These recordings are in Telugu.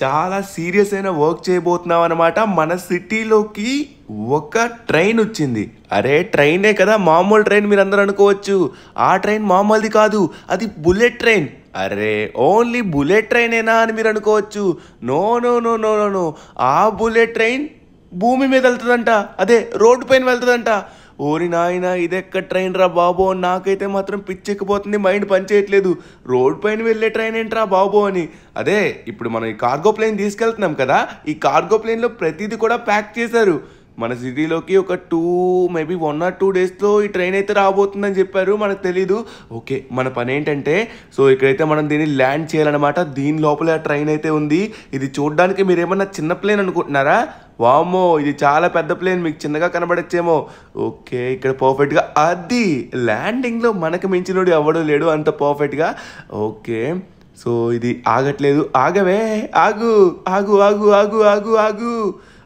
చాలా సీరియస్ అయిన వర్క్ చేయబోతున్నాం అనమాట మన సిటీలోకి ఒక ట్రైన్ వచ్చింది అరే ట్రైనే కదా మామూలు ట్రైన్ మీరు అందరూ అనుకోవచ్చు ఆ ట్రైన్ మామూలుది కాదు అది బుల్లెట్ ట్రైన్ అరే ఓన్లీ బుల్లెట్ ట్రైనేనా అని మీరు అనుకోవచ్చు no no no no no no ఆ బుల్లెట్ ట్రైన్ భూమి మీద వెళ్తుందంట అదే రోడ్డు పైన వెళ్తుందంట ఓరి నాయన ఇదెక్క ట్రైన్ రా బాబో నాకైతే మాత్రం పిచ్చెక్కిపోతుంది మైండ్ పనిచేయట్లేదు రోడ్ పైన వెళ్ళే ట్రైన్ ఏంట్రా బాబో అని అదే ఇప్పుడు మనం ఈ కార్గో ప్లేన్ తీసుకెళ్తున్నాం కదా ఈ కార్గో ప్లేన్లో ప్రతిదీ కూడా ప్యాక్ చేశారు మన సిటీలోకి ఒక two maybe one or two డేస్లో ఈ ట్రైన్ అయితే రాబోతుందని చెప్పారు మనకు తెలీదు ఓకే మన పని ఏంటంటే సో ఇక్కడైతే మనం దీన్ని ల్యాండ్ చేయాలన్నమాట దీని లోపల ట్రైన్ అయితే ఉంది ఇది చూడడానికి మీరు ఏమన్నా చిన్న ప్లేన్ అనుకుంటున్నారా వామో ఇది చాలా పెద్ద ప్లేన్ మీకు చిన్నగా కనబడచ్చేమో ఓకే ఇక్కడ పర్ఫెక్ట్గా అది ల్యాండింగ్లో మనకు మించినోడు ఎవడు లేడు అంత పర్ఫెక్ట్గా ఓకే సో ఇది ఆగట్లేదు ఆగవే ఆగు ఆగు ఆగు ఆగు ఆగు ఆగు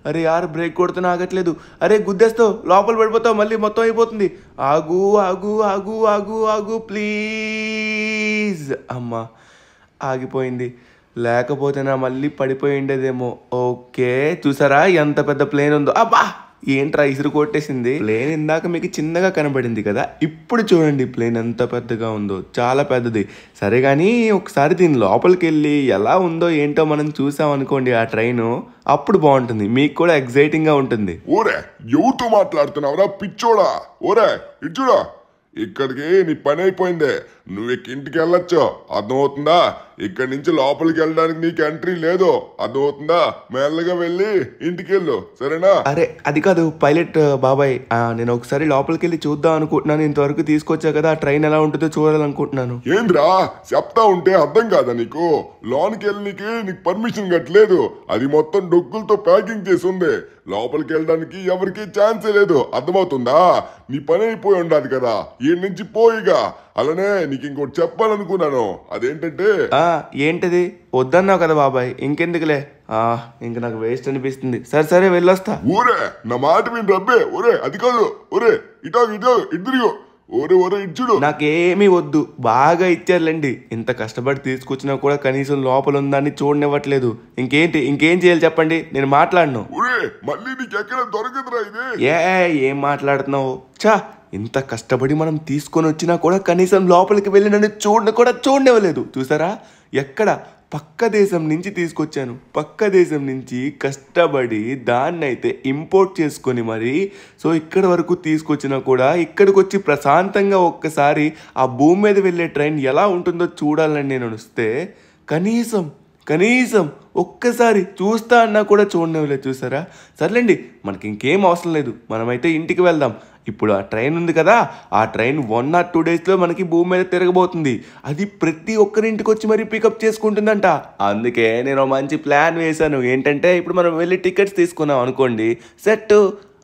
అరే యార్ బ్రేక్ కొడుతున్న ఆగట్లేదు అరే గుద్దేస్తావు లోపల పడిపోతావు మళ్ళీ మొత్తం అయిపోతుంది ఆగు ఆగు ఆగు ఆగు ఆగు ప్లీజ్ అమ్మ ఆగిపోయింది లేకపోతే నా మళ్ళీ పడిపోయి ఉండేదేమో ఓకే చూసారా ఎంత పెద్ద ప్లేన్ ఉందో అబ్బా ఏంట్రా ఇసురు కొట్టేసింది ప్లేన్ ఇందాక మీకు చిన్నగా కనబడింది కదా ఇప్పుడు చూడండి ప్లేన్ ఎంత పెద్దగా ఉందో చాలా పెద్దది సరే కానీ ఒకసారి దీని లోపలికి వెళ్ళి ఎలా ఉందో ఏంటో మనం చూసాం అనుకోండి ఆ ట్రైన్ అప్పుడు బాగుంటుంది మీకు కూడా ఎక్సైటింగ్ గా ఉంటుంది ఓరే ఎవరితో మాట్లాడుతున్నావురా పిచ్చోడా ఓరే ఇచ్చుడా ఇక్కడికి నీ పని అయిపోయిందే నువ్వు ఇంటికి వెళ్ళొచ్చు అర్థమవుతుందా ఇక్కడి నుంచి లోపలికి వెళ్ళడానికి నీకు ఎంట్రీ లేదు అర్థమవుతుందా మెల్లగా వెళ్ళి ఇంటికి వెళ్ళు సరేనా అరే అది కాదు పైలట్ బాబాయ్ నేను ఒకసారి లోపలికి వెళ్ళి చూద్దాం అనుకుంటున్నాను ఇంతవరకు తీసుకొచ్చా కదా ట్రైన్ ఎలా ఉంటుందో చూడాలనుకుంటున్నాను ఏంద్రా చెప్తా ఉంటే అర్థం కాదా నీకు లోనికి వెళ్ళనికి నీకు పర్మిషన్ కట్టలేదు అది మొత్తం డొక్కులతో ప్యాకింగ్ చేసి ఉంది లోపలికి వెళ్ళడానికి ఎవరికి ఛాన్సే లేదు అర్థమవుతుందా నీ పని అయిపోయి ఉండాలి కదా ఈ నుంచి పోయిగా అలానే నీకు ఇంకోటి చెప్పాలనుకున్నాను అదేంటంటే ఏంటిది వద్దన్నావు కదా బాబాయ్ ఇంకెందుకులే ఇంక నాకు వేస్ట్ అనిపిస్తుంది సరే సరే వెళ్ళొస్తా ఊరే నా మాట మీరు రబ్బే ఊరే అది కాదు ఊరే ఇటో ఇటో ఇటు నాకేమీ వద్దు బాగా ఇచ్చారులేండి ఇంత కష్టపడి తీసుకొచ్చినా కూడా కనీసం లోపల ఉందని చూడనివ్వట్లేదు ఇంకేంటి ఇంకేం చేయాలి చెప్పండి నేను మాట్లాడను ఏ ఏం మాట్లాడుతున్నావు చా ఇంత కష్టపడి మనం తీసుకొని వచ్చినా కూడా కనీసం లోపలికి వెళ్ళినని చూడని కూడా చూడనివ్వలేదు చూసారా ఎక్కడ పక్క దేశం నుంచి తీసుకొచ్చాను పక్క దేశం నుంచి కష్టపడి దాన్ని అయితే ఇంపోర్ట్ చేసుకొని మరి సో ఇక్కడ వరకు తీసుకొచ్చినా కూడా ఇక్కడికి వచ్చి ప్రశాంతంగా ఒక్కసారి ఆ భూమి మీద వెళ్ళే ట్రైన్ ఎలా ఉంటుందో చూడాలని నేను వస్తే కనీసం కనీసం ఒక్కసారి చూస్తా అన్నా కూడా చూడనివ్వలేదు చూసారా సర్లేండి మనకి ఇంకేం అవసరం లేదు మనమైతే ఇంటికి వెళ్దాం ఇప్పుడు ఆ ట్రైన్ ఉంది కదా ఆ ట్రైన్ వన్ ఆర్ టూ డేస్లో మనకి భూమి మీద తిరగబోతుంది అది ప్రతి ఒక్కరింటికి వచ్చి మరీ పికప్ చేసుకుంటుందంట అందుకే నేను మంచి ప్లాన్ వేశాను ఏంటంటే ఇప్పుడు మనం వెళ్ళి టికెట్స్ తీసుకున్నాం అనుకోండి సెట్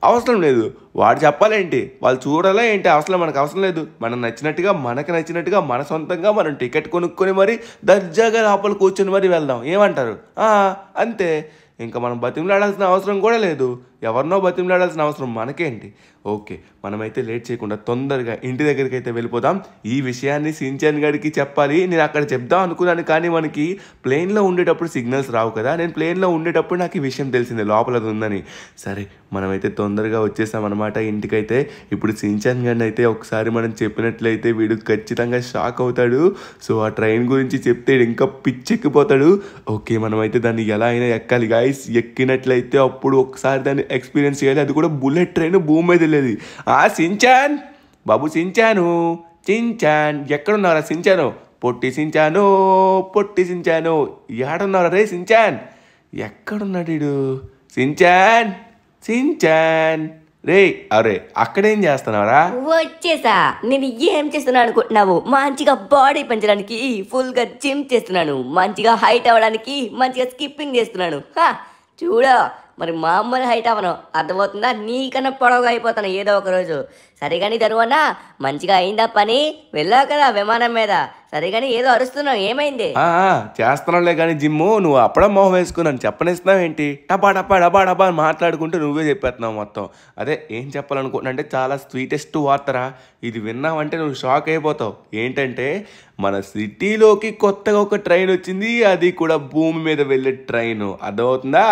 అవసరం లేదు వాడు చెప్పాలేంటి వాళ్ళు చూడాలా ఏంటి అవసరం మనకు అవసరం లేదు మనం నచ్చినట్టుగా మనకు నచ్చినట్టుగా మన సొంతంగా మనం టికెట్ కొనుక్కొని మరి దర్జాగా లోపల కూర్చొని మరి వెళ్దాం ఏమంటారు అంతే ఇంకా మనం బతిమలాడాల్సిన అవసరం కూడా లేదు ఎవరినో బతిమలాడాల్సిన అవసరం మనకేంటి ఓకే మనమైతే లేట్ చేయకుండా తొందరగా ఇంటి దగ్గరికి అయితే వెళ్ళిపోదాం ఈ విషయాన్ని సించాన్ గారికి చెప్పాలి నేను అక్కడ చెప్దాం అనుకున్నాను కానీ మనకి ప్లేన్లో ఉండేటప్పుడు సిగ్నల్స్ రావు కదా నేను ప్లేన్లో ఉండేటప్పుడు నాకు ఈ విషయం తెలిసింది లోపల ఉందని సరే మనమైతే తొందరగా వచ్చేసామన్నమాట ఇంటికైతే ఇప్పుడు సించాన్ గారిని అయితే ఒకసారి మనం చెప్పినట్లయితే వీడు ఖచ్చితంగా షాక్ అవుతాడు సో ఆ ట్రైన్ గురించి చెప్తే ఇంకా పిచ్చెక్కిపోతాడు ఓకే మనమైతే దాన్ని ఎలా అయినా ఎక్కాలి గాయస్ ఎక్కినట్లయితే అప్పుడు ఒకసారి దాన్ని ఎక్స్పీరియన్స్ చేయాలి అది కూడా బుల్లెట్ ట్రైన్ భూమి మీద వెళ్ళేది ఆ సించాన్ బాబు సించాను చించాన్ ఎక్కడున్నారా సించాను పొట్టి సించాను పొట్టి సించాను ఏడున్నారా రే సించాన్ ఎక్కడున్నాడు ఇడు సించాన్ సించాన్ రే అరే అక్కడేం చేస్తున్నావురా వచ్చేసా నేను ఏం చేస్తున్నాను అనుకుంటున్నావు మంచిగా బాడీ పెంచడానికి ఫుల్ గా జిమ్ చేస్తున్నాను మంచిగా హైట్ అవ్వడానికి మంచిగా స్కిప్పింగ్ చేస్తున్నాను చూడ మరి మామూలు హైట్ అవ్వను అర్థమవుతుందా నీకన్నా పొడవుగా అయిపోతాను ఏదో ఒక రోజు సరిగాని దరువన్నా మంచిగా అయిందా పని వెళ్ళావు కదా విమానం మీద సరిగాని ఏదో అరుస్తున్నావు ఏమైంది చేస్తున్నాలే కానీ జిమ్ నువ్వు అప్పుడే మొహం వేసుకున్నాను చెప్పనిస్తున్నావు ఏంటి టపా టపా డబా డబా మాట్లాడుకుంటూ నువ్వే చెప్పేస్తున్నావు మొత్తం అదే ఏం చెప్పాలనుకుంటున్నా అంటే చాలా స్వీటెస్ట్ వార్తరా ఇది విన్నావంటే నువ్వు షాక్ అయిపోతావు ఏంటంటే మన సిటీలోకి కొత్తగా ఒక ట్రైన్ వచ్చింది అది కూడా భూమి మీద వెళ్ళే ట్రైన్ అర్థమవుతుందా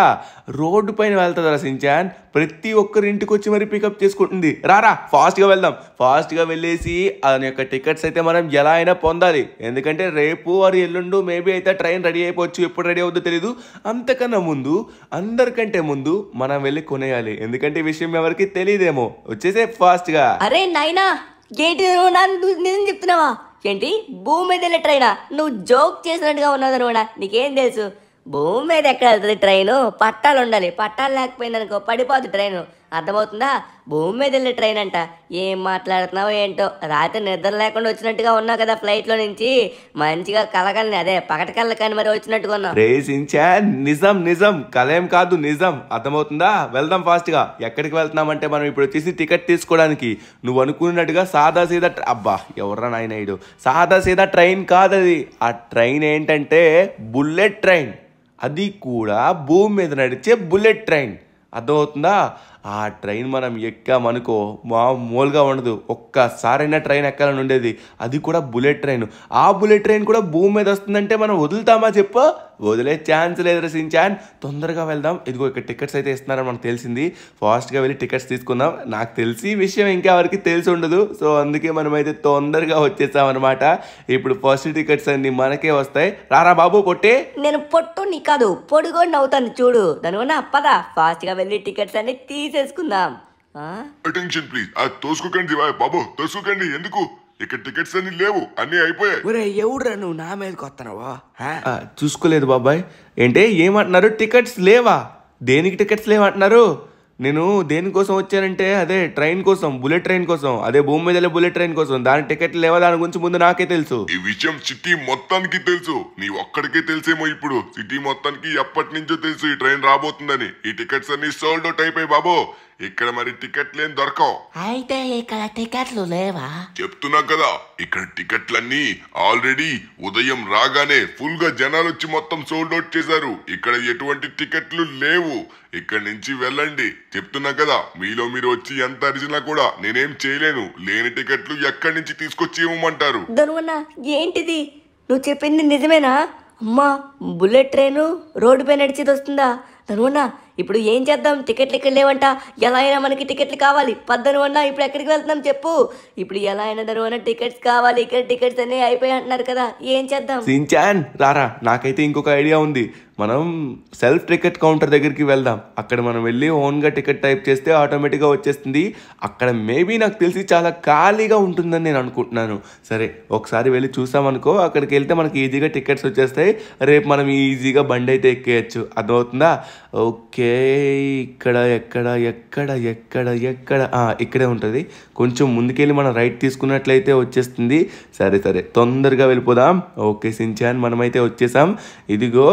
రోడ్డు పైన వెళ్తుందా సించాన్ ప్రతి ఒక్కరి ఇంటికి వచ్చి మరి పికప్ చేసుకుంటుంది రారా ఫాస్ట్ ఫాస్ట్గా వెళ్దాం ఫాస్ట్గా వెళ్ళేసి దాని యొక్క టికెట్స్ అయితే మనం ఎలా అయినా పొందాలి ఎందుకంటే రేపు వారు ఎల్లుండు మేబీ అయితే ట్రైన్ రెడీ అయిపోవచ్చు ఎప్పుడు రెడీ అవుద్దో తెలియదు అంతకన్నా ముందు అందరికంటే ముందు మనం వెళ్ళి కొనేయాలి ఎందుకంటే ఈ విషయం ఎవరికి తెలియదేమో వచ్చేసే ఫాస్ట్గా అరే నైనా ఏంటి నేను చెప్తున్నావా ఏంటి భూమి మీద వెళ్ళే ట్రైనా నువ్వు జోక్ చేసినట్టుగా ఉన్నావు అనమాట నీకేం తెలుసు భూమి మీద ఎక్కడ వెళ్తుంది ట్రైను పట్టాలు ఉండాలి పట్టాలు లేకపోయిందనుకో పడిపోదు ట్రైను అర్థమవుతుందా భూమి మీద వెళ్ళే ట్రైన్ అంట ఏం మాట్లాడుతున్నావు ఏంటో రాత్రి నిద్ర లేకుండా వచ్చినట్టుగా ఉన్నావు కదా ఫ్లైట్లో నుంచి మంచిగా కలగలని అదే పగట కళ్ళ కానీ మరి వచ్చినట్టుగా ఉన్నావు రేసించా నిజం నిజం కలేం కాదు నిజం అర్థమవుతుందా వెళ్దాం ఫాస్ట్గా ఎక్కడికి వెళ్తున్నామంటే మనం ఇప్పుడు వచ్చేసి టికెట్ తీసుకోవడానికి నువ్వు అనుకున్నట్టుగా సాదా సీదా అబ్బా ఎవర్రా నాయన ఇడు సాదా సీదా ట్రైన్ కాదు అది ఆ ట్రైన్ ఏంటంటే బుల్లెట్ ట్రైన్ అది కూడా భూమి మీద నడిచే బుల్లెట్ ట్రైన్ అర్థమవుతుందా ఆ ట్రైన్ మనం ఎక్కామనుకో మామూలుగా ఉండదు ఒక్కసారైనా ట్రైన్ ఎక్కాలని ఉండేది అది కూడా బుల్లెట్ ట్రైన్ ఆ బుల్లెట్ ట్రైన్ కూడా భూమి మీద వస్తుందంటే మనం వదులుతామా చెప్పు వదిలే ఛాన్స్ లేదు రసించాన్ తొందరగా వెళ్దాం ఇదిగో ఇక్కడ టికెట్స్ అయితే ఇస్తున్నారని మనకు తెలిసింది ఫాస్ట్గా వెళ్ళి టికెట్స్ తీసుకుందాం నాకు తెలిసి విషయం ఇంకా ఎవరికి తెలిసి ఉండదు సో అందుకే మనమైతే తొందరగా వచ్చేసామన్నమాట ఇప్పుడు ఫస్ట్ టికెట్స్ అన్ని మనకే వస్తాయి రారా బాబు పొట్టే నేను పొట్టు నీ కాదు పొడుగోని నవ్వుతాను చూడు దానివల్ల పద ఫాస్ట్గా వెళ్ళి టికెట్స్ అన్ని తీసేసుకుందాం అటెన్షన్ ప్లీజ్ తోసుకోకండి బాబు తోసుకోకండి ఎందుకు ఇక్కడ టికెట్స్ అన్ని లేవు అన్ని అయిపోయాయి ఒరే ఎవడురా నువ్వు నా మీద కొత్తనవా చూసుకోలేదు బాబాయ్ ఏంటి ఏమంటున్నారు టికెట్స్ లేవా దేనికి టికెట్స్ లేవంటున్నారు నేను దేనికోసం వచ్చానంటే అదే ట్రైన్ కోసం బుల్లెట్ ట్రైన్ కోసం అదే భూమి మీద బుల్లెట్ ట్రైన్ కోసం దాని టికెట్ లేవా దాని గురించి ముందు నాకే తెలుసు ఈ విషయం సిటీ మొత్తానికి తెలుసు నీ ఒక్కడికే తెలిసేమో ఇప్పుడు సిటీ మొత్తానికి ఎప్పటి నుంచో తెలుసు ఈ ట్రైన్ రాబోతుందని ఈ టికెట్స్ అన్ని సోల్డ్ అవుట్ అయిపోయి బాబు ఇక్కడ మరి టికెట్లు ఏం దొరకవు అయితే ఇక్కడ టికెట్లు లేవా చెప్తున్నా కదా ఇక్కడ టికెట్లన్నీ ఆల్రెడీ ఉదయం రాగానే ఫుల్ గా జనాలు వచ్చి మొత్తం సోల్డ్ అవుట్ చేశారు ఇక్కడ ఎటువంటి టికెట్లు లేవు ఇక్కడ నుంచి వెళ్ళండి చెప్తున్నా కదా మీలో మీరు వచ్చి ఎంత అరిచినా కూడా నేనేం చేయలేను లేని టికెట్లు ఎక్కడి నుంచి తీసుకొచ్చి ఇవ్వమంటారు ఏంటిది నువ్వు చెప్పింది నిజమేనా అమ్మా బుల్లెట్ ట్రైను రోడ్డు పైన నడిచేది వస్తుందా ధనువన్నా ఇప్పుడు ఏం చేద్దాం టికెట్లు ఇక్కడ లేవంట ఎలా అయినా మనకి టికెట్లు కావాలి పద్దను అన్నా ఇప్పుడు ఎక్కడికి వెళ్తున్నాం చెప్పు ఇప్పుడు ఎలా అయినా దరువన టికెట్స్ కావాలి ఇక్కడ టికెట్స్ అన్నీ అయిపోయి అంటున్నారు కదా ఏం చేద్దాం రారా నాకైతే ఇంకొక ఐడియా ఉంది మనం సెల్ఫ్ టికెట్ కౌంటర్ దగ్గరికి వెళ్దాం అక్కడ మనం వెళ్ళి ఓన్గా టికెట్ టైప్ చేస్తే ఆటోమేటిక్గా వచ్చేస్తుంది అక్కడ మేబీ నాకు తెలిసి చాలా ఖాళీగా ఉంటుందని నేను అనుకుంటున్నాను సరే ఒకసారి వెళ్ళి చూసామనుకో అక్కడికి వెళ్తే మనకి ఈజీగా టికెట్స్ వచ్చేస్తాయి రేపు మనం ఈజీగా బండి అయితే ఎక్కేయచ్చు అర్థమవుతుందా ఓకే ఇక్కడ ఎక్కడ ఎక్కడ ఎక్కడ ఎక్కడ ఇక్కడే ఉంటుంది కొంచెం ముందుకెళ్ళి మనం రైట్ తీసుకున్నట్లయితే వచ్చేస్తుంది సరే సరే తొందరగా వెళ్ళిపోదాం ఓకే సించాన్ మనమైతే వచ్చేసాం ఇదిగో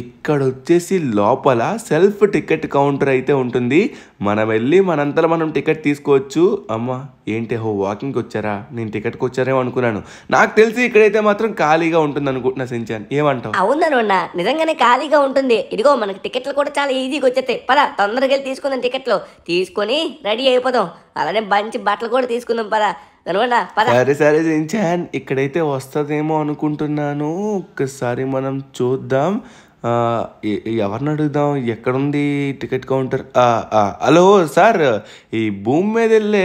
ఇక్కడ వచ్చేసి లోపల సెల్ఫ్ టికెట్ కౌంటర్ అయితే ఉంటుంది మనం వెళ్ళి మనంతా మనం టికెట్ తీసుకోవచ్చు అమ్మ ఏంటి హో వాకింగ్కి వచ్చారా నేను టికెట్కి వచ్చారేమో అనుకున్నాను నాకు తెలిసి ఇక్కడైతే మాత్రం ఖాళీగా ఉంటుంది అనుకుంటున్నా సించాన్ ఏమంటావు అవుననున్నా నిజంగానే ఖాళీగా ఉంటుంది ఇదిగో మనకి టికెట్లు కూడా చాలా ఈజీగా వచ్చేస్తాయి పద తొందరగా వెళ్ళి తీసుకుందాం టికెట్లు తీసుకొని రెడీ అయిపోదాం అలానే మంచి బట్టలు కూడా తీసుకుందాం పద సరే సరే సించాన్ ఇక్కడైతే వస్తుందేమో అనుకుంటున్నాను ఒకసారి మనం చూద్దాం ఎవరిని అడుగుదాం ఎక్కడుంది టికెట్ కౌంటర్ హలో సార్ ఈ భూమి మీద వెళ్ళే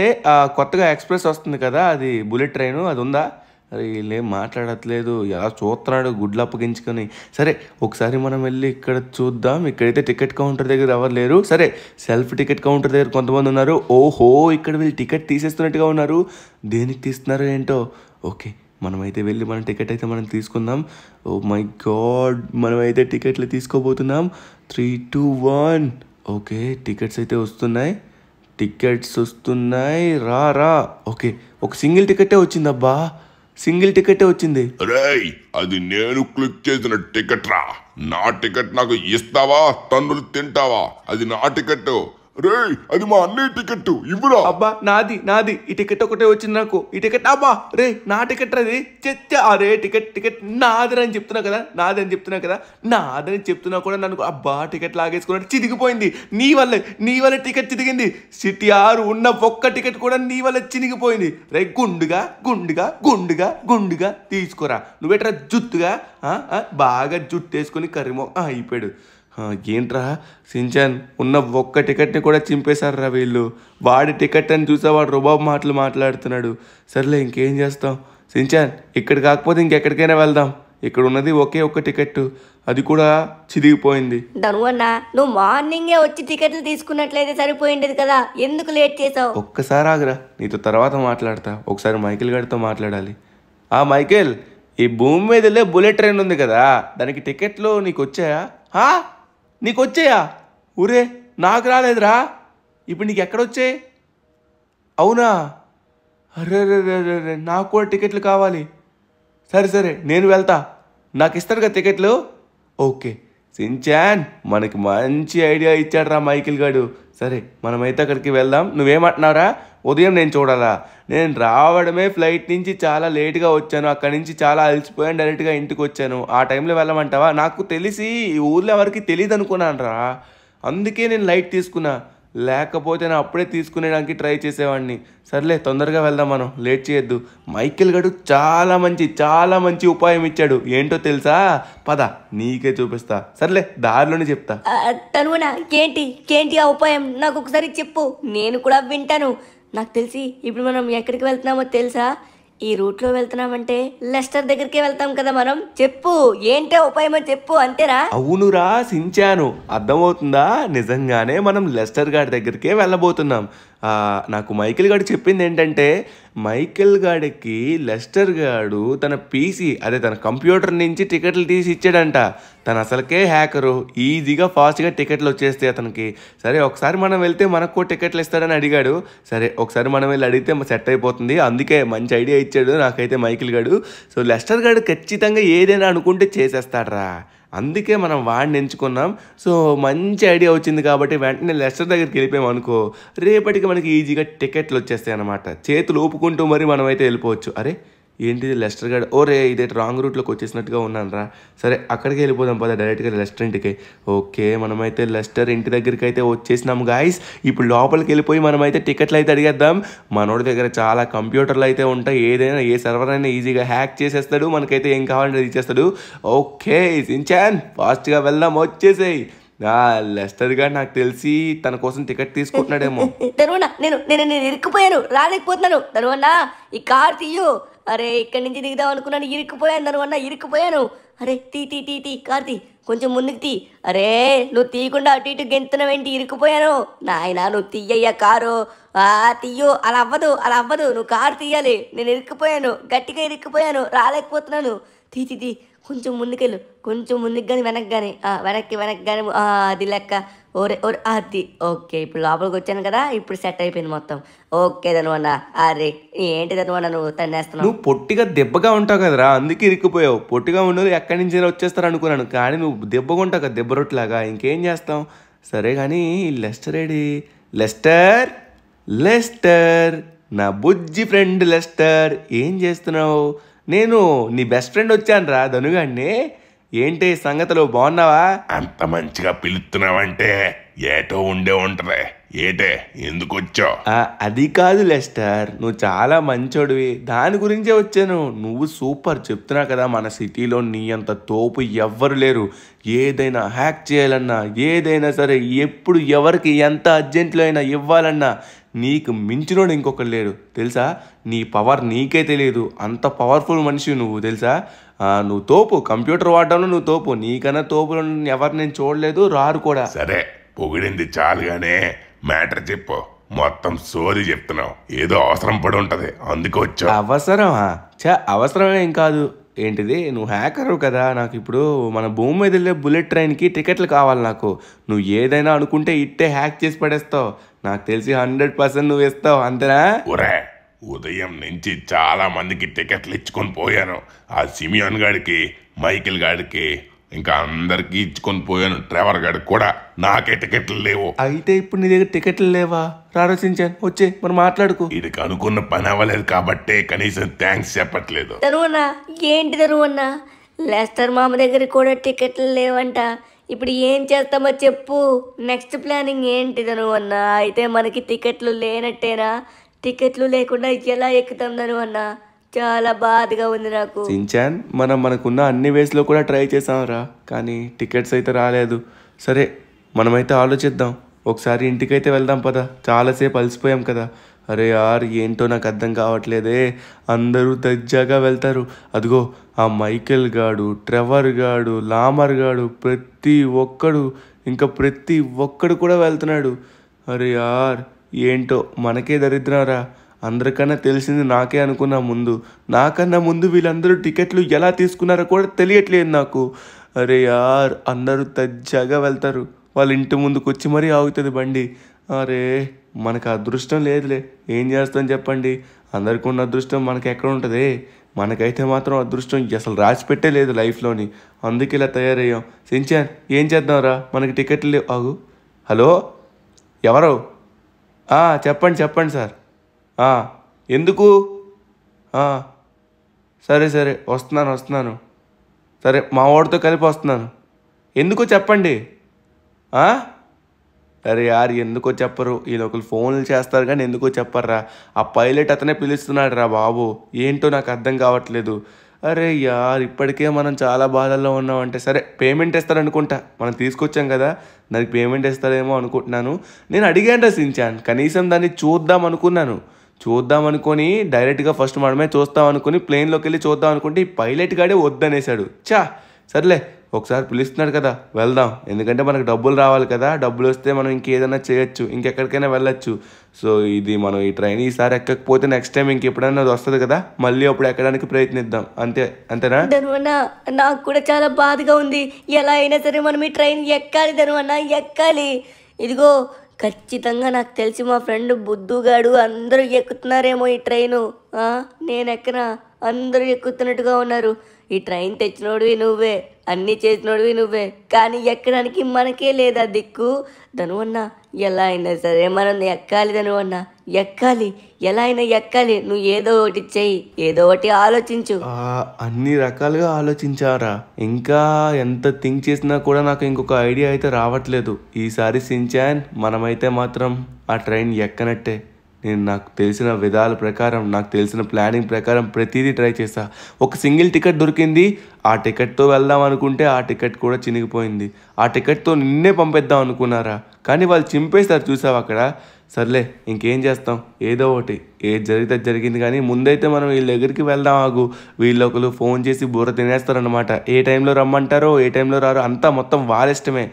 కొత్తగా ఎక్స్ప్రెస్ వస్తుంది కదా అది బుల్లెట్ ట్రైను అది ఉందా అరే వీళ్ళేం మాట్లాడట్లేదు ఎలా చూస్తున్నాడు గుడ్లు అప్పగించుకొని సరే ఒకసారి మనం వెళ్ళి ఇక్కడ చూద్దాం ఇక్కడైతే టికెట్ కౌంటర్ దగ్గర ఎవరు లేరు సరే సెల్ఫ్ టికెట్ కౌంటర్ దగ్గర కొంతమంది ఉన్నారు ఓహో ఇక్కడ వీళ్ళు టికెట్ తీసేస్తున్నట్టుగా ఉన్నారు దేనికి తీస్తున్నారు ఏంటో ఓకే మనమైతే వెళ్ళి మన టికెట్ అయితే మనం తీసుకుందాం ఓ మై గాడ్ మనమైతే టికెట్లు తీసుకోబోతున్నాం three two one okay tickets అయితే వస్తున్నాయి టికెట్స్ వస్తున్నాయి రా రా ఓకే ఒక సింగిల్ టికెటే వచ్చిందబ్బా సింగిల్ టికెటే వచ్చింది రేయ్ అది నేను క్లిక్ చేసిన టికెట్ రా నా టికెట్ నాకు ఇస్తావా తండ్రులు తింటావా అది నా టికెట్ రే అది మా అన్నయ్య టికెట్ ఇవ్వరా అబ్బా నాది నాది ఈ టికెట్ ఒకటే వచ్చింది నాకు ఈ టికెట్ అబ్బా రే నా టికెట్ అది చెత్త అరే టికెట్ టికెట్ నాది అని చెప్తున్నా కదా అని చెప్తున్నా కదా నాదని చెప్తున్నా కూడా నన్ను అబ్బా టికెట్ లాగేసుకున్నట్టు చిదిగిపోయింది నీ వల్ల నీ వల్ల టికెట్ చిదిగింది సిటీ ఆరు ఉన్న ఒక్క టికెట్ కూడా నీ వల్ల చినిగిపోయింది రే గుండుగా గుండుగా గుండుగా గుండుగా తీసుకోరా నువ్వేట్రా జుత్తుగా బాగా జుట్టు వేసుకొని కర్రీమో అయిపోయాడు ఏంట్రా సించాన్ ఉన్న ఒక్క టికెట్ని కూడా చింపేశారా వీళ్ళు వాడి టికెట్ అని చూసేవాడు రుబాబ్ మాటలు మాట్లాడుతున్నాడు సర్లే ఇంకేం చేస్తాం సించాన్ ఇక్కడ కాకపోతే ఇంకెక్కడికైనా వెళ్దాం ఇక్కడ ఉన్నది ఒకే ఒక్క టికెట్ అది కూడా చిరిగిపోయింది ధనువన్న నువ్వు మార్నింగే వచ్చి టికెట్లు తీసుకున్నట్లయితే సరిపోయిండేది కదా ఎందుకు లేట్ చేసావు ఒక్కసారి ఆగరా నీతో తర్వాత మాట్లాడతా ఒకసారి మైకేల్ గారితో మాట్లాడాలి ఆ మైకేల్ ఈ భూమి మీద బుల్లెట్ ట్రైన్ ఉంది కదా దానికి టికెట్లు నీకు వచ్చాయా నీకు వచ్చాయా ఊరే నాకు రాలేదురా ఇప్పుడు నీకు ఎక్కడొచ్చాయి అవునా అరే రే నాకు కూడా టికెట్లు కావాలి సరే సరే నేను వెళ్తా నాకు ఇస్తారు కదా టికెట్లు ఓకే సించాన్ మనకి మంచి ఐడియా ఇచ్చాడు రా మైకిల్ గాడు సరే మనమైతే అక్కడికి వెళ్దాం నువ్వేమంటున్నావురా ఉదయం నేను చూడాలా నేను రావడమే ఫ్లైట్ నుంచి చాలా లేట్గా వచ్చాను అక్కడి నుంచి చాలా అలసిపోయాను డైరెక్ట్గా ఇంటికి వచ్చాను ఆ టైంలో వెళ్ళమంటావా నాకు తెలిసి ఈ ఊర్లో ఎవరికి తెలియదు అనుకున్నాను రా అందుకే నేను లైట్ తీసుకున్నా లేకపోతే నేను అప్పుడే తీసుకునేడానికి ట్రై చేసేవాడిని సర్లే తొందరగా వెళ్దాం మనం లేట్ చేయొద్దు మైకిల్ గడు చాలా మంచి చాలా మంచి ఉపాయం ఇచ్చాడు ఏంటో తెలుసా పద నీకే చూపిస్తా సర్లే దారిలోనే చెప్తా తనువునా ఏంటి ఏంటి ఆ ఉపాయం నాకు ఒకసారి చెప్పు నేను కూడా వింటాను నాకు తెలిసి ఇప్పుడు మనం ఎక్కడికి వెళ్తున్నామో తెలుసా ఈ రూట్లో వెళ్తున్నామంటే లెస్టర్ దగ్గరికే వెళ్తాం కదా మనం చెప్పు ఏంటో ఉపాయమో చెప్పు అంతేరా అవునురా సించాను అర్థమవుతుందా నిజంగానే మనం లెస్టర్ గారి దగ్గరికే వెళ్ళబోతున్నాం నాకు మైకిల్ గాడు చెప్పింది ఏంటంటే మైకిల్ గాడికి లెస్టర్ గాడు తన పీసీ అదే తన కంప్యూటర్ నుంచి టికెట్లు తీసి ఇచ్చాడంట తను అసలుకే హ్యాకరు ఈజీగా ఫాస్ట్గా టికెట్లు వచ్చేస్తాయి అతనికి సరే ఒకసారి మనం వెళ్తే మనకు కూడా టికెట్లు ఇస్తాడని అడిగాడు సరే ఒకసారి మనం వెళ్ళి అడిగితే సెట్ అయిపోతుంది అందుకే మంచి ఐడియా ఇచ్చాడు నాకైతే మైకిల్ గాడు సో లెస్టర్ గాడు ఖచ్చితంగా ఏదైనా అనుకుంటే చేసేస్తాడరా అందుకే మనం వాడిని ఎంచుకున్నాం సో మంచి ఐడియా వచ్చింది కాబట్టి వెంటనే లెస్టర్ దగ్గరికి వెళ్ళిపోయాం అనుకో రేపటికి మనకి ఈజీగా టికెట్లు వచ్చేస్తాయి అనమాట చేతులు ఊపుకుంటూ మరి మనమైతే వెళ్ళిపోవచ్చు అరే ఏంటిది లెస్టర్ గడ్ ఓరే ఇదే రాంగ్ రూట్లోకి వచ్చేసినట్టుగా ఉన్నాను రా సరే అక్కడికి వెళ్ళిపోదాం పద డైరెక్ట్గా లెస్టర్ ఇంటికి ఓకే మనమైతే లెస్టర్ ఇంటి దగ్గరికి అయితే వచ్చేసినాం గాయస్ ఇప్పుడు లోపలికి వెళ్ళిపోయి మనమైతే టికెట్లు అయితే అడిగేద్దాం మనోడి దగ్గర చాలా కంప్యూటర్లు అయితే ఉంటాయి ఏదైనా ఏ సర్వర్ అయినా ఈజీగా హ్యాక్ చేసేస్తాడు మనకైతే ఏం కావాలంటే ఇచ్చేస్తాడు ఓకే సించాన్ ఫాస్ట్గా వెళ్దాం వచ్చేసేయి లెస్టర్ గా నాకు తెలిసి తన కోసం టికెట్ తీసుకుంటున్నాడేమో నేను నేను నేను ఇరుక్కుపోయాను రాలేకపోతున్నాను తరువన్నా ఈ కార్ తీయు అరే ఇక్కడి నుంచి దిగుదాం అనుకున్నాను ఇరుక్కుపోయాను నన్ను అన్న ఇరుక్కుపోయాను అరే తీ తీ తీ తీ కార్తి కొంచెం ముందుకు తీ అరే నువ్వు తీయకుండా అటు ఇటు గెంతున్నావేంటి ఇరుక్కుపోయాను నాయన నువ్వు తీయ్యా కారు ఆ తీయు అలా అవ్వదు అలా అవ్వదు నువ్వు కారు తీయాలి నేను ఇరుక్కుపోయాను గట్టిగా ఇరుక్కుపోయాను రాలేకపోతున్నాను తీ తీ తీ కొంచెం ముందుకెళ్ళు కొంచెం ముందుకు కానీ వెనక్కి కానీ వెనక్కి వెనక్కి కానీ అది లెక్క ఓరే ఓరే అది ఓకే ఇప్పుడు లోపలికి వచ్చాను కదా ఇప్పుడు సెట్ అయిపోయింది మొత్తం ఓకే ధనువన్న అరే ఏంటి ధనువన్న నువ్వు తన్నేస్తున్నావు నువ్వు పొట్టిగా దెబ్బగా ఉంటావు కదరా అందుకే ఇరికిపోయావు పొట్టిగా ఉన్నది ఎక్కడి నుంచి వచ్చేస్తారు అనుకున్నాను కానీ నువ్వు దెబ్బగా ఉంటావు కదా దెబ్బ రొట్టెలాగా ఇంకేం చేస్తావు సరే కానీ లెస్టర్ ఏడి లెస్టర్ లెస్టర్ నా బుజ్జి ఫ్రెండ్ లెస్టర్ ఏం చేస్తున్నావు నేను నీ బెస్ట్ ఫ్రెండ్ వచ్చానరా ధనుగాన్ని ఏంటి సంగతులు బాగున్నావా అంత మంచిగా పిలుస్తున్నావంటే ఏటో ఉండే ఉంటరే ఏటే ఎందుకు వచ్చావు అది కాదు లెస్టర్ నువ్వు చాలా మంచోడివి దాని గురించే వచ్చాను నువ్వు సూపర్ చెప్తున్నా కదా మన సిటీలో నీ అంత తోపు ఎవ్వరు లేరు ఏదైనా హ్యాక్ చేయాలన్నా ఏదైనా సరే ఎప్పుడు ఎవరికి ఎంత అర్జెంట్లో అయినా ఇవ్వాలన్నా నీకు మించినోడు ఇంకొకరు లేడు తెలుసా నీ పవర్ నీకే తెలియదు అంత పవర్ఫుల్ మనిషి నువ్వు తెలుసా నువ్వు తోపు కంప్యూటర్ వాడడంలో నువ్వు తోపు నీకన్నా తోపులు ఎవరు నేను చూడలేదు రారు కూడా సరే పొగిడింది చాలుగానే మ్యాటర్ చెప్పు మొత్తం సోది చెప్తున్నావు ఏదో అవసరం పడి ఉంటది అందుకు వచ్చా అవసరమా చా అవసరమేం కాదు ఏంటిది నువ్వు హ్యాకరు కదా నాకు ఇప్పుడు మన భూమి మీద వెళ్ళే బుల్లెట్ ట్రైన్కి టికెట్లు కావాలి నాకు నువ్వు ఏదైనా అనుకుంటే ఇట్టే హ్యాక్ చేసి పడేస్తావు నాకు తెలిసి హండ్రెడ్ పర్సెంట్ నువ్వు ఇస్తావు అంతేనా ఒరే ఉదయం నుంచి చాలా మందికి టికెట్లు ఇచ్చుకొని పోయాను ఆ సిమియోన్ గారికి మైకిల్ గారికి ఇంకా అందరికీ ఇచ్చుకొని పోయాను డ్రైవర్ గారికి కూడా నాకే టికెట్లు లేవు అయితే ఇప్పుడు నీ దగ్గర టికెట్లు లేవా ఆలోచించాను వచ్చే మనం మాట్లాడుకో ఇది అనుకున్న పని అవ్వలేదు కాబట్టి కనీసం థ్యాంక్స్ చెప్పట్లేదు తరువన్నా ఏంటి తరువన్నా లెస్టర్ మామ దగ్గర కూడా టికెట్లు లేవంట ఇప్పుడు ఏం చేస్తామో చెప్పు నెక్స్ట్ ప్లానింగ్ ఏంటి అన్న అయితే మనకి టికెట్లు లేనట్టేనా టికెట్లు లేకుండా ఎలా ఎక్కుతాం అన్న చాలా బాధగా ఉంది నాకు సించాన్ మనం మనకున్న అన్ని వేస్లో కూడా ట్రై చేసాంరా కానీ టికెట్స్ అయితే రాలేదు సరే మనమైతే ఆలోచిద్దాం ఒకసారి ఇంటికైతే వెళ్దాం పదా చాలాసేపు అలసిపోయాం కదా అరే యార్ ఏంటో నాకు అర్థం కావట్లేదే అందరూ దజ్జాగా వెళ్తారు అదిగో ఆ మైకేల్ గాడు ట్రెవర్ గాడు లామర్ గాడు ప్రతి ఒక్కడు ఇంకా ప్రతి ఒక్కడు కూడా వెళ్తున్నాడు అరే యార్ ఏంటో మనకే దరిద్రారా అందరికన్నా తెలిసింది నాకే అనుకున్నా ముందు నాకన్నా ముందు వీళ్ళందరూ టికెట్లు ఎలా తీసుకున్నారో కూడా తెలియట్లేదు నాకు అరే యార్ అందరూ తజ్జాగా వెళ్తారు వాళ్ళ ఇంటి ముందుకు వచ్చి మరీ ఆగుతుంది బండి అరే మనకు అదృష్టం లేదులే ఏం చేస్తాం చెప్పండి అందరికీ ఉన్న అదృష్టం మనకు ఎక్కడ ఉంటుంది మనకైతే మాత్రం అదృష్టం అసలు రాసి పెట్టే లేదు లైఫ్లోని అందుకే ఇలా తయారయ్యాం సించాన్ ఏం చేద్దాంరా మనకి టికెట్లు లేవు ఆగు హలో ఎవరు చెప్పండి చెప్పండి సార్ ఎందుకు సరే సరే వస్తున్నాను వస్తున్నాను సరే మా వాడితో కలిపి వస్తున్నాను ఎందుకు చెప్పండి అరే యారు ఎందుకో చెప్పరు వీళ్ళు ఒకరు ఫోన్లు చేస్తారు కానీ ఎందుకో చెప్పర్రా ఆ పైలట్ అతనే పిలుస్తున్నాడు రా బాబు ఏంటో నాకు అర్థం కావట్లేదు అరే యార్ ఇప్పటికే మనం చాలా బాధల్లో ఉన్నామంటే సరే పేమెంట్ ఇస్తారనుకుంటా మనం తీసుకొచ్చాం కదా దానికి పేమెంట్ ఇస్తారేమో అనుకుంటున్నాను నేను అడిగాను రసించాన్ కనీసం దాన్ని చూద్దాం అనుకున్నాను చూద్దాం అనుకొని డైరెక్ట్గా ఫస్ట్ మనమే చూస్తాం అనుకుని ప్లేన్లోకి వెళ్ళి చూద్దాం అనుకుంటే ఈ పైలట్ గాడే వద్దనేశాడు చా సర్లే ఒకసారి పిలుస్తున్నాడు కదా వెళ్దాం ఎందుకంటే మనకు డబ్బులు రావాలి కదా డబ్బులు వస్తే మనం ఇంకేదైనా చేయొచ్చు ఇంకెక్కడికైనా వెళ్ళొచ్చు సో ఇది మనం ఈ ట్రైన్ ఈసారి ఎక్కకపోతే నెక్స్ట్ టైం ఇంకెప్పుడైనా అది వస్తుంది కదా మళ్ళీ అప్పుడు ఎక్కడానికి ప్రయత్నిద్దాం అంతే అంతేనా ధనువన్న నాకు కూడా చాలా బాధగా ఉంది ఎలా అయినా సరే మనం ఈ ట్రైన్ ఎక్కాలి ధనువన్న ఎక్కాలి ఇదిగో ఖచ్చితంగా నాకు తెలిసి మా ఫ్రెండ్ బుద్ధుగాడు అందరూ ఎక్కుతున్నారేమో ఈ ట్రైను నేను ఎక్కనా అందరూ ఎక్కుతున్నట్టుగా ఉన్నారు ఈ ట్రైన్ తెచ్చినోడివి నువ్వే అన్నీ చేసినోడివి నువ్వే కానీ ఎక్కడానికి మనకే లేదా దిక్కు అన్న ఎలా అయినా సరే మనం ఎక్కాలి అన్న ఎక్కాలి ఎలా అయినా ఎక్కాలి నువ్వు ఏదో ఒకటి చెయ్యి ఏదో ఒకటి ఆలోచించు అన్ని రకాలుగా ఆలోచించారా ఇంకా ఎంత థింక్ చేసినా కూడా నాకు ఇంకొక ఐడియా అయితే రావట్లేదు ఈసారి సించాన్ మనమైతే మాత్రం ఆ ట్రైన్ ఎక్కనట్టే నేను నాకు తెలిసిన విధాల ప్రకారం నాకు తెలిసిన ప్లానింగ్ ప్రకారం ప్రతిదీ ట్రై చేశా ఒక సింగిల్ టికెట్ దొరికింది ఆ టికెట్తో వెళ్దాం అనుకుంటే ఆ టికెట్ కూడా చినిగిపోయింది ఆ టికెట్తో నిన్నే పంపిద్దాం అనుకున్నారా కానీ వాళ్ళు చింపేశారు చూసావు అక్కడ సర్లే ఇంకేం చేస్తాం ఏదో ఒకటి ఏది జరిగితే జరిగింది కానీ ముందైతే మనం వీళ్ళ దగ్గరికి వెళ్దాం ఆగు వీళ్ళొకరు ఫోన్ చేసి బుర్ర తినేస్తారనమాట ఏ టైంలో రమ్మంటారో ఏ టైంలో రారో అంతా మొత్తం వాళ్ళ ఇష్టమే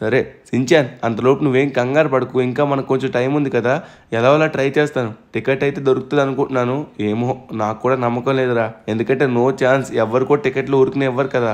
సరే సించాన్ అంతలోపు నువ్వేం కంగారు పడుకు ఇంకా మనకు కొంచెం టైం ఉంది కదా ఎలా అలా ట్రై చేస్తాను టికెట్ అయితే దొరుకుతుంది అనుకుంటున్నాను ఏమో నాకు కూడా నమ్మకం లేదురా ఎందుకంటే నో ఛాన్స్ ఎవరు కూడా టికెట్లు ఊరికనే ఇవ్వరు కదా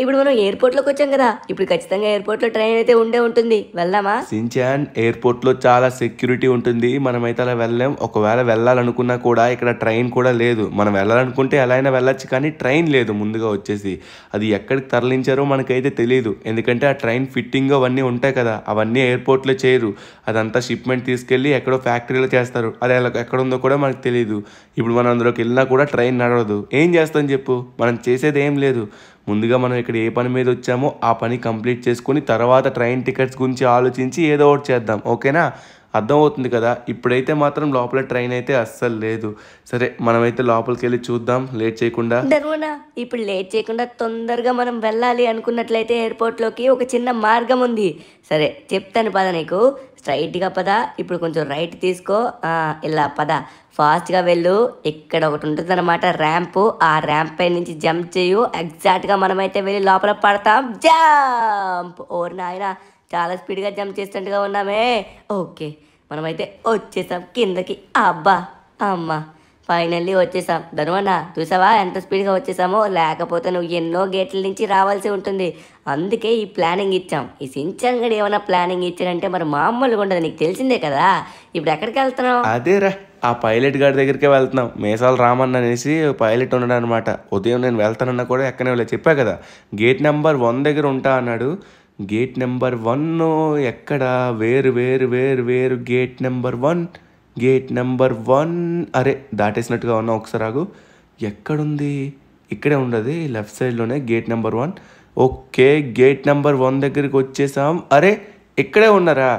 ఇప్పుడు మనం ఎయిర్పోర్ట్ లోకి వచ్చాం కదా ఇప్పుడు ఖచ్చితంగా ఎయిర్పోర్ట్ లో ట్రైన్ అయితే ఉండే ఉంటుంది వెళ్దామా సించాన్ ఎయిర్పోర్ట్ లో చాలా సెక్యూరిటీ ఉంటుంది మనమైతే అలా వెళ్ళలేం ఒకవేళ వెళ్ళాలనుకున్నా కూడా ఇక్కడ ట్రైన్ కూడా లేదు మనం వెళ్ళాలనుకుంటే ఎలా అయినా వెళ్ళచ్చు కానీ ట్రైన్ లేదు ముందుగా వచ్చేసి అది ఎక్కడికి తరలించారో మనకైతే తెలియదు ఎందుకంటే ఆ ట్రైన్ ఫిట్టింగ్ అవన్నీ ఉంటాయి కదా అవన్నీ ఎయిర్పోర్ట్లో చేయరు అదంతా షిప్మెంట్ తీసుకెళ్ళి ఎక్కడో ఫ్యాక్టరీలో చేస్తారు అది ఎక్కడ ఉందో కూడా మనకు తెలియదు ఇప్పుడు మనం అందులోకి వెళ్ళినా కూడా ట్రైన్ నడవదు ఏం చేస్తాం చెప్పు మనం చేసేది ఏం లేదు ముందుగా మనం ఇక్కడ ఏ పని మీద వచ్చామో ఆ పని కంప్లీట్ చేసుకుని తర్వాత ట్రైన్ టికెట్స్ గురించి ఆలోచించి ఏదో ఒకటి చేద్దాం ఓకేనా అర్థమవుతుంది కదా ఇప్పుడైతే మాత్రం లోపల ట్రైన్ అయితే అస్సలు లేదు సరే మనమైతే లోపలికి వెళ్ళి చూద్దాం లేట్ చేయకుండా ఇప్పుడు లేట్ చేయకుండా తొందరగా మనం వెళ్ళాలి అనుకున్నట్లయితే ఎయిర్పోర్ట్లోకి ఒక చిన్న మార్గం ఉంది సరే చెప్తాను పద నీకు స్ట్రైట్గా పద ఇప్పుడు కొంచెం రైట్ తీసుకో ఇలా పద ఫాస్ట్గా వెళ్ళు ఇక్కడ ఒకటి ఉంటుంది అనమాట ర్యాంప్ ఆ ర్యాంప్ పై నుంచి జంప్ చేయు ఎగ్జాక్ట్గా మనమైతే వెళ్ళి లోపల పడతాం జంప్ ఓర్ నాయన చాలా స్పీడ్గా జంప్ చేస్తుంటుగా ఉన్నామే ఓకే మనమైతే వచ్చేసాం కిందకి అబ్బా అమ్మ ఫైనల్లీ వచ్చేసాం ధనువన్న చూసావా ఎంత స్పీడ్గా వచ్చేసామో లేకపోతే నువ్వు ఎన్నో గేట్ల నుంచి రావాల్సి ఉంటుంది అందుకే ఈ ప్లానింగ్ ఇచ్చాం ఈ సించంగడి ఏమైనా ప్లానింగ్ ఇచ్చాడంటే మరి మామూలుగా ఉండదు నీకు తెలిసిందే కదా ఇప్పుడు ఎక్కడికి వెళ్తున్నావు అదేరా ఆ పైలట్ గారి దగ్గరికే వెళ్తున్నాం మేసాలు రామన్న అనేసి పైలట్ ఉన్నాడు అనమాట ఉదయం నేను వెళ్తానన్నా కూడా ఎక్కడ వెళ్ళా చెప్పా కదా గేట్ నెంబర్ వన్ దగ్గర ఉంటా అన్నాడు గేట్ నెంబర్ వన్ ఎక్కడ వేరు వేరు వేరు వేరు gate number one gate number one అరే దాటేసినట్టుగా ఉన్నా ఒకసారి ఆగు ఎక్కడుంది ఇక్కడే ఉండదు లెఫ్ట్ సైడ్లోనే gate number one okay gate number one దగ్గరికి వచ్చేసాం అరే ఇక్కడే ఉన్నారా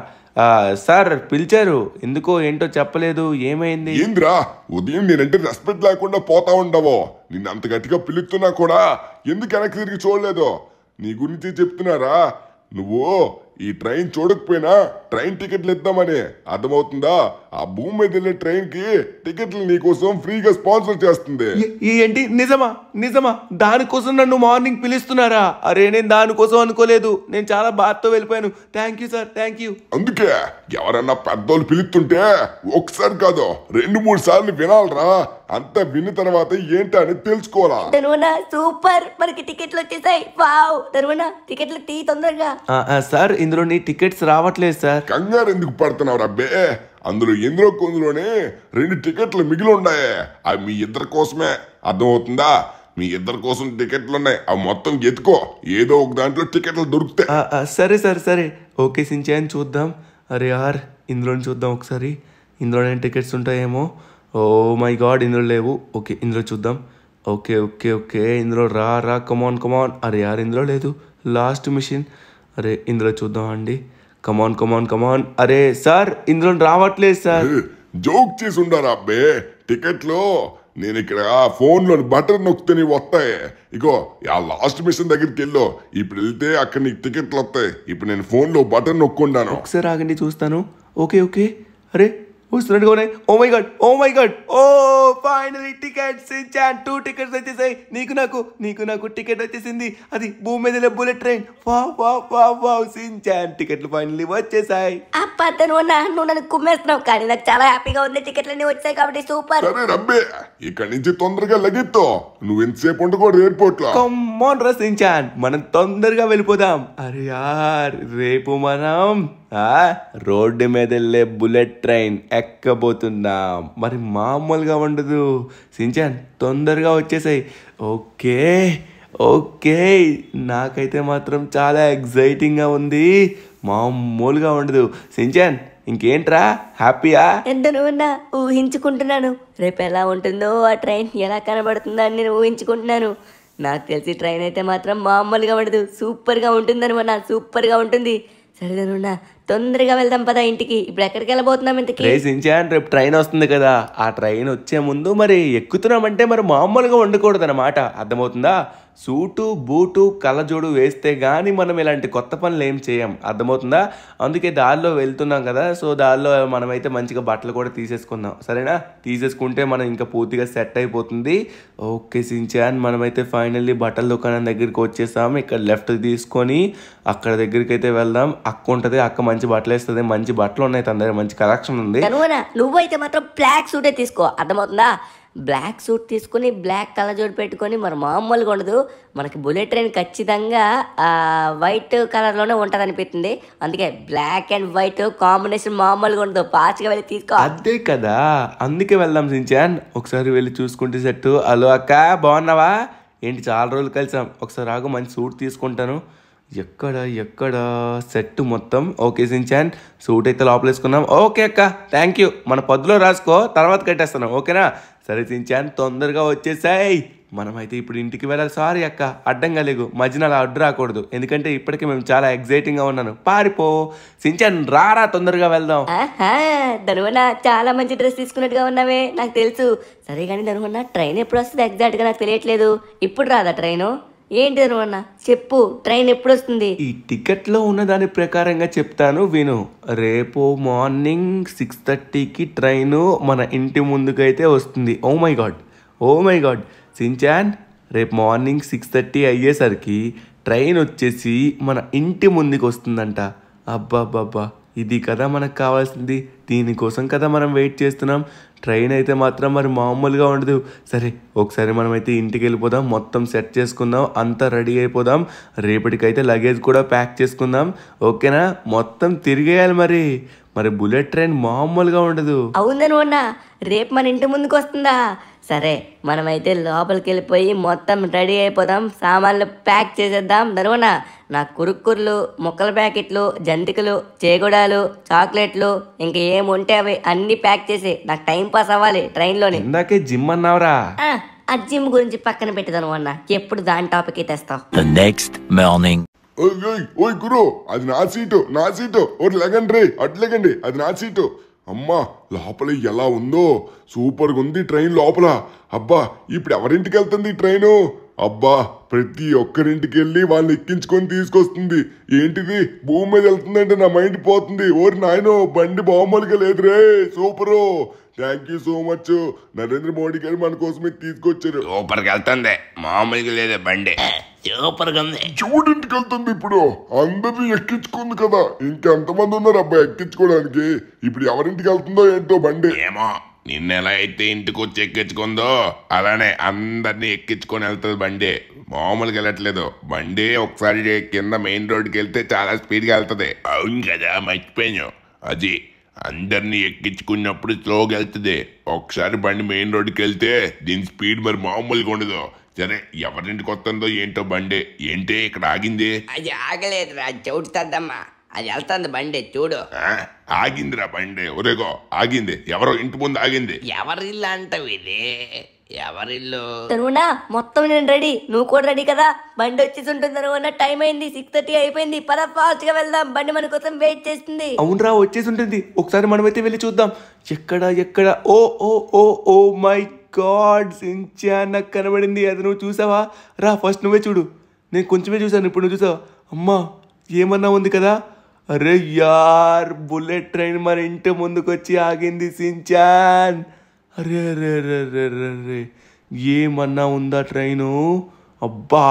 సార్ పిలిచారు ఎందుకో ఏంటో చెప్పలేదు ఏమైంది ఏంద్రా ఉదయం నేనంటే రెస్పెక్ట్ లేకుండా పోతా ఉండవో నిన్ను అంత గట్టిగా పిలుస్తున్నా కూడా ఎందుకు వెనక్కి తిరిగి చూడలేదు నీ గురించి చెప్తున్నారా నువ్వు ఈ ట్రైన్ చూడకపోయినా ట్రైన్ టికెట్లు ఇద్దామని అర్థమవుతుందా ఆ భూమి మీద వెళ్ళే ట్రైన్ కి టికెట్లు నీకోసం ఫ్రీగా స్పాన్సర్ చేస్తుంది ఏంటి నిజమా నిజమా దానికోసం నన్ను మార్నింగ్ పిలుస్తున్నారా అరే నేను దానికోసం అనుకోలేదు నేను చాలా బాధతో వెళ్ళిపోయాను thank you sir thank you అందుకే ఎవరన్నా పెద్దోళ్ళు పిలుస్తుంటే ఒకసారి కాదు రెండు మూడు సార్లు వినాలరా అంత విన్న తర్వాత ఏంటి అని తెలుసుకోవాలా తరుణ సూపర్ మనకి టికెట్లు వచ్చేసాయి వావ్ తరుణ టికెట్లు తీ తొందరగా సార్ ఇందులో నీ టికెట్స్ రావట్లేదు సార్ కంగారు ఎందుకు పడుతున్నావు రబ్బే అందులో ఎందులో కొందులోనే రెండు టికెట్లు మిగిలి ఉన్నాయే అవి మీ ఇద్దరి కోసమే అర్థమవుతుందా మీ ఇద్దరి కోసం టికెట్లు ఉన్నాయి అవి మొత్తం ఎత్తుకో ఏదో ఒక దాంట్లో టికెట్లు దొరుకుతాయి సరే సరే సరే ఓకే సించాయని చూద్దాం అరే ఆర్ ఇందులోని చూద్దాం ఒకసారి ఇందులోనే టికెట్స్ ఉంటాయేమో ఓ మై గాడ్ ఇందులో లేవు ఓకే ఇందులో చూద్దాం ఓకే ఓకే ఓకే ఇందులో రా రా కమాన్ కమాన్ అరే యార్ ఇందులో లేదు లాస్ట్ మిషన్ అరే ఇందులో చూద్దాం అండి కమాన్ కమాన్ కమాన్ అరే సార్ ఇందులో రావట్లేదు సార్ జోక్ చేసి ఉండారా అబ్బే లో నేను ఇక్కడ ఫోన్ లో బటర్ నొక్కుతే వస్తాయి ఇగో ఆ లాస్ట్ మిషన్ దగ్గరికి వెళ్ళు ఇప్పుడు వెళ్తే అక్కడ నీకు టికెట్లు వస్తాయి ఇప్పుడు నేను ఫోన్లో బటర్ నొక్కుండాను ఒకసారి ఆగండి చూస్తాను ఓకే ఓకే అరే who's Sunil Gavaskar? Oh my god, oh my god, oh finally tickets two tickets వచ్చేసాయి నీకు నాకు నీకు నాకు టికెట్ వచ్చేసింది అది భూమి మీద bullet train wow wow wow wow Shinchan టికెట్లు ఫైనల్లీ వచ్చేసాయి అప్ప నువ్వు నువ్వు నన్ను కుమ్మేస్తున్నావు కానీ నాకు చాలా హ్యాపీగా ఉంది టికెట్లు అన్ని వచ్చాయి కాబట్టి సూపర్ సరే రబ్బే ఇక్కడి నుంచి తొందరగా లగిత్తో నువ్వు ఎంతసేపు ఉండకూడదు ఎయిర్పోర్ట్ లో కమ్మోన్ రా సించాన్ మనం తొందరగా వెళ్ళిపోదాం అరే యార్ రేపు మనం రోడ్డు మీద వెళ్ళే బుల్లెట్ ట్రైన్ ఎక్కబోతున్నా మరి మామూలుగా ఉండదు సించాన్ తొందరగా వచ్చేసాయి ఓకే ఓకే నాకైతే మాత్రం చాలా ఎగ్జైటింగ్గా ఉంది మామూలుగా ఉండదు సించాన్ ఇంకేంట్రా హ్యాపీయా ఎంత నువ్వన్నా ఊహించుకుంటున్నాను రేపు ఎలా ఉంటుందో ఆ ట్రైన్ ఎలా కనబడుతుందో అని నేను ఊహించుకుంటున్నాను నాకు తెలిసి ట్రైన్ అయితే మాత్రం మామూలుగా ఉండదు సూపర్గా ఉంటుందని సూపర్గా ఉంటుంది సరేదనున్నా తొందరగా వెళ్దాం పదా ఇంటికి ఇప్పుడు ఎక్కడికి వెళ్ళబోతున్నాం ఇంటికి రేసించాను రేపు ట్రైన్ వస్తుంది కదా ఆ ట్రైన్ వచ్చే ముందు మరి ఎక్కుతున్నామంటే మరి మామూలుగా ఉండకూడదు అన్నమాట అర్థమవుతుందా సూటు బూటు కళ్ళజోడు వేస్తే కానీ మనం ఇలాంటి కొత్త పనులు ఏం చేయం అర్థమవుతుందా అందుకే దారిలో వెళ్తున్నాం కదా సో దారిలో మనమైతే మంచిగా బట్టలు కూడా తీసేసుకుందాం సరేనా తీసేసుకుంటే మనం ఇంకా పూర్తిగా సెట్ అయిపోతుంది ఓకే సించాన్ మనమైతే ఫైనల్లీ బట్టల దుకాణం దగ్గరికి వచ్చేసాం ఇక్కడ లెఫ్ట్ తీసుకొని అక్కడ దగ్గరికి అయితే వెళ్దాం అక్క ఉంటుంది అక్క మంచి బట్టలు వేస్తుంది మంచి బట్టలు ఉన్నాయి తన మంచి కలెక్షన్ ఉంది నువ్వైతే మాత్రం బ్లాక్ సూటే తీసుకో అర్థమవుతుందా బ్లాక్ సూట్ తీసుకుని బ్లాక్ కలర్ కలజోడు పెట్టుకొని మరి మామూలుగా ఉండదు మనకి బుల్లెట్ ట్రైన్ ఖచ్చితంగా వైట్ కలర్లోనే ఉంటుంది అనిపిస్తుంది అందుకే బ్లాక్ అండ్ వైట్ కాంబినేషన్ మామూలుగా ఉండదు పాచిగా వెళ్ళి తీసుకో అదే కదా అందుకే వెళ్దాం సించాన్ ఒకసారి వెళ్ళి చూసుకుంటే సెట్ హలో అక్క బాగున్నావా ఏంటి చాలా రోజులు కలిసాం ఒకసారి ఆగు మంచి సూట్ తీసుకుంటాను ఎక్కడ ఎక్కడ సెట్ మొత్తం ఓకే సించాన్ సూట్ అయితే లోపలేసుకున్నాం ఓకే అక్క థ్యాంక్ యూ మన పొద్దులో రాసుకో తర్వాత కట్టేస్తాను ఓకేనా సరే చించాను తొందరగా వచ్చేసాయి మనమైతే ఇప్పుడు ఇంటికి వెళ్ళాలి సారీ అక్క అడ్డంగా లేవు మధ్యన అలా అడ్డు రాకూడదు ఎందుకంటే ఇప్పటికే మేము చాలా ఎగ్జైటింగ్గా గా ఉన్నాను పారిపో సించాన్ రారా తొందరగా వెళ్దాం ధనువన్న చాలా మంచి డ్రెస్ తీసుకున్నట్టుగా ఉన్నావే నాకు తెలుసు సరే కానీ ధనువన్న ట్రైన్ ఎప్పుడు వస్తుంది ఎగ్జాక్ట్ గా నాకు తెలియట్లేదు ఇప్పుడు రాదా ట్రైను ఏంటి అన్న చెప్పు ట్రైన్ ఎప్పుడు వస్తుంది ఈ టికెట్లో ఉన్న దాని ప్రకారంగా చెప్తాను విను రేపు మార్నింగ్ సిక్స్ థర్టీకి ట్రైను మన ఇంటి ముందుకైతే వస్తుంది oh my god oh my god Shinchan రేపు మార్నింగ్ సిక్స్ థర్టీ అయ్యేసరికి ట్రైన్ వచ్చేసి మన ఇంటి ముందుకు వస్తుందంట అబ్బాబ్బాబ్బా ఇది కదా మనకు కావాల్సింది దీనికోసం కదా మనం వెయిట్ చేస్తున్నాం ట్రైన్ అయితే మాత్రం మరి మామూలుగా ఉండదు సరే ఒకసారి మనమైతే ఇంటికి వెళ్ళిపోదాం మొత్తం సెట్ చేసుకుందాం అంతా రెడీ అయిపోదాం రేపటికైతే లగేజ్ కూడా ప్యాక్ చేసుకుందాం ఓకేనా మొత్తం తిరిగేయాలి మరి మరి బుల్లెట్ ట్రైన్ మామూలుగా ఉండదు అవునా రేపు మన ఇంటి ముందుకు వస్తుందా సరే మనమైతే లోపలికి వెళ్ళిపోయి మొత్తం రెడీ అయిపోదాం సామాన్లు ప్యాక్ చేసేద్దాం తరువాన నా కురుక్కుర్లు ముక్కల ప్యాకెట్లు జంతికలు చేగుడాలు చాక్లెట్లు ఇంకా ఏముంటే అవి అన్ని ప్యాక్ చేసి నాకు టైం పాస్ అవ్వాలి ట్రైన్లోనే ఇందాకే జిమ్ అన్నావురా ఆ జిమ్ గురించి పక్కన పెట్టదాను అన్న ఎప్పుడు దాని టాపిక్ తెస్తావు నెక్స్ట్ మార్నింగ్ ఓయ్ ఓయ్ గురు అది నా సీటు నా సీటు ఓ లెగండి రే అది నా సీటు అమ్మా లోపల ఎలా ఉందో సూపర్గా ఉంది ట్రైన్ లోపల అబ్బా ఇప్పుడు ఎవరింటికి వెళ్తుంది ట్రైను అబ్బా ప్రతి ఒక్కరింటికి వెళ్ళి వాళ్ళని ఎక్కించుకొని తీసుకొస్తుంది ఏంటిది భూమి మీద వెళ్తుందంటే నా మైండ్ పోతుంది ఓరి నాయనో బండి బాగుమలుగా లేదు రే super thank you so much Narendra Modi గారు మన కోసమే తీసుకొచ్చారు సూపర్కి వెళ్తుంది మామూలుగా లేదే బండి సూపర్గా ఉంది చూడింటికి వెళ్తుంది ఇప్పుడు అందరిని ఎక్కించుకుంది కదా ఇంకెంతమంది ఉన్నారు అబ్బాయి ఎక్కించుకోవడానికి ఇప్పుడు ఎవరింటికి వెళ్తుందో ఏంటో బండి ఏమో నిన్నెలా అయితే ఇంటికి వచ్చి ఎక్కించుకుందో అలానే అందరినీ ఎక్కించుకొని వెళ్తుంది బండి మామూలుగా వెళ్ళట్లేదు బండి ఒకసారి కింద మెయిన్ రోడ్కి వెళ్తే చాలా స్పీడ్గా వెళ్తుంది అవును కదా మర్చిపోయాను అది అందరినీ ఎక్కించుకున్నప్పుడు స్లోగా వెళ్తుంది ఒకసారి బండి మెయిన్ రోడ్కి వెళ్తే దీని స్పీడ్ మరి మామూలుగా ఉండదు సరే ఎవరింటికి వస్తుందో ఏంటో బండే ఏంటే ఇక్కడ ఆగింది అది ఆగలేదు రా చెవుడుతుందమ్మా అది వెళ్తుంది బండే చూడు ఆ? ఆగిందిరా బండే ఒరేగో ఆగింది ఎవరో ఇంటి ముందు ఆగింది ఎవరిల్లు అంటావు ఇది ఎవరిల్లు తరువునా మొత్తం నేను రెడీ నువ్వు కూడా రెడీ కదా బండి వచ్చేసి ఉంటుంది టైం అయింది సిక్స్ థర్టీ అయిపోయింది పద ఫాస్ట్ గా వెళ్దాం బండి మన కోసం వెయిట్ చేస్తుంది రా వచ్చేసి ఉంటుంది ఒకసారి మనమైతే వెళ్ళి చూద్దాం ఎక్కడ ఎక్కడ oh oh oh oh my god Shinchan నాకు కనబడింది అది నువ్వు చూసావా రా ఫస్ట్ నువ్వే చూడు నేను కొంచెమే చూశాను ఇప్పుడు నువ్వు చూసావా అమ్మా ఏమన్నా ఉంది కదా అరే యార్ బుల్లెట్ ట్రైన్ మన ఇంటి ముందుకు వచ్చి ఆగింది సించాన్ అరే అరే అరే అరే అరే ఏమన్నా ఉందా ట్రైను అబ్బా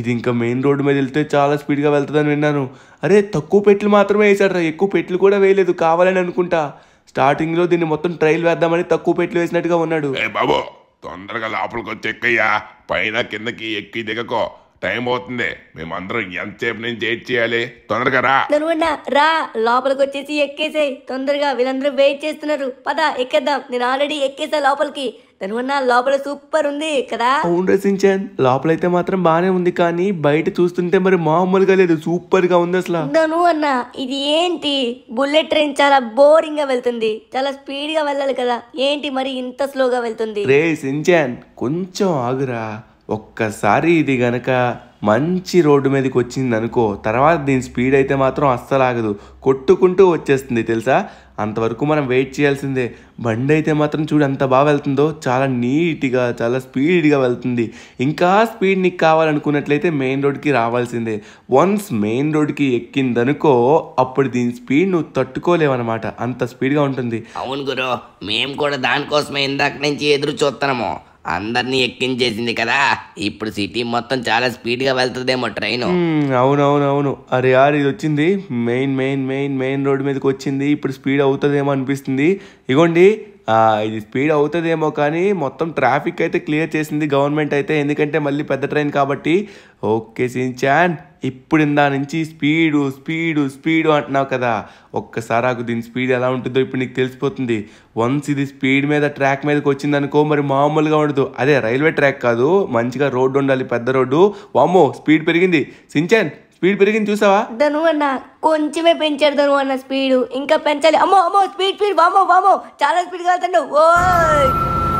ఇది ఇంకా మెయిన్ రోడ్డు మీద వెళ్తే చాలా స్పీడ్గా వెళ్తుందని విన్నాను అరే తక్కువ పెట్లు మాత్రమే వేసాడు రా ఎక్కువ పెట్లు కూడా వేయలేదు కావాలని అనుకుంటా స్టార్టింగ్ లో దీన్ని మొత్తం ట్రైల్ వేద్దామని తక్కువ పెట్లు వేసినట్టుగా ఉన్నాడు బాబు తొందరగా లోపలికి వచ్చి ఎక్కయ్యా పైన కిందకి ఎక్కి దిగకో టైం అవుతుంది మేమందరం ఎంతసేపు నుంచి వెయిట్ చేయాలి తొందరగా రా రా లోపలికి వచ్చేసి ఎక్కేసేయ్ తొందరగా వీళ్ళందరూ వెయిట్ చేస్తున్నారు పద ఎక్కేద్దాం నేను ఆల్రెడీ ఎక్కేసా లోపలికి కనుమన్నా లోపల సూపర్ ఉంది కదా అవును లోపల లోపలైతే మాత్రం బానే ఉంది కానీ బయట చూస్తుంటే మరి మామూలుగా లేదు సూపర్ గా ఉంది అసలు నువ్వు అన్న ఇది ఏంటి బుల్లెట్ ట్రైన్ చాలా బోరింగ్ గా వెళ్తుంది చాలా స్పీడ్ గా వెళ్ళాలి కదా ఏంటి మరి ఇంత స్లోగా వెళ్తుంది రే సించాన్ కొంచెం ఆగురా ఒక్కసారి ఇది గనక మంచి రోడ్డు మీదకి వచ్చింది అనుకో తర్వాత దీని స్పీడ్ అయితే మాత్రం అస్సలు ఆగదు కొట్టుకుంటూ వచ్చేస్తుంది తెలుసా అంతవరకు మనం వెయిట్ చేయాల్సిందే బండి అయితే మాత్రం చూడు ఎంత బాగా వెళ్తుందో చాలా నీట్గా చాలా స్పీడ్గా వెళ్తుంది ఇంకా స్పీడ్ నీకు కావాలనుకున్నట్లయితే మెయిన్ రోడ్కి రావాల్సిందే వన్స్ మెయిన్ రోడ్కి ఎక్కిందనుకో అప్పుడు దీని స్పీడ్ నువ్వు తట్టుకోలేవన్నమాట అంత స్పీడ్గా ఉంటుంది అవును గురు మేము కూడా దానికోసమే ఇందాక నుంచి ఎదురు చూస్తున్నాము అందరినీ ఎక్కించేసింది కదా ఇప్పుడు సిటీ మొత్తం చాలా స్పీడ్గా వెళ్తుందేమో ట్రైన్ అవునవునవును అరే యార్ ఇది వచ్చింది main main main main road మీదకి వచ్చింది ఇప్పుడు స్పీడ్ అవుతుందేమో అనిపిస్తుంది ఇగోండి ఇది స్పీడ్ అవుతుందేమో కానీ మొత్తం ట్రాఫిక్ అయితే క్లియర్ చేసింది గవర్నమెంట్ అయితే ఎందుకంటే మళ్ళీ పెద్ద ట్రైన్ కాబట్టి ఓకే సించాన్ ఇప్పుడు ఇందా నుంచి స్పీడు స్పీడు స్పీడు అంటున్నావు కదా ఒక్కసారి నాకు దీని స్పీడ్ ఎలా ఉంటుందో ఇప్పుడు నీకు తెలిసిపోతుంది వన్స్ ఇది స్పీడ్ మీద ట్రాక్ మీదకి వచ్చింది అనుకో మరి మామూలుగా ఉండదు అదే రైల్వే ట్రాక్ కాదు మంచిగా రోడ్డు ఉండాలి పెద్ద రోడ్డు వామ్మో స్పీడ్ పెరిగింది సించాన్ స్పీడ్ పెరిగింది చూసావా ధను అన్న కొంచెమే పెంచారు ధను అన్న స్పీడ్ ఇంకా పెంచాలి అమ్మో అమ్మో స్పీడ్ స్పీడ్ వామో వామో చాలా స్పీడ్గా వెళ్తాడు ఓ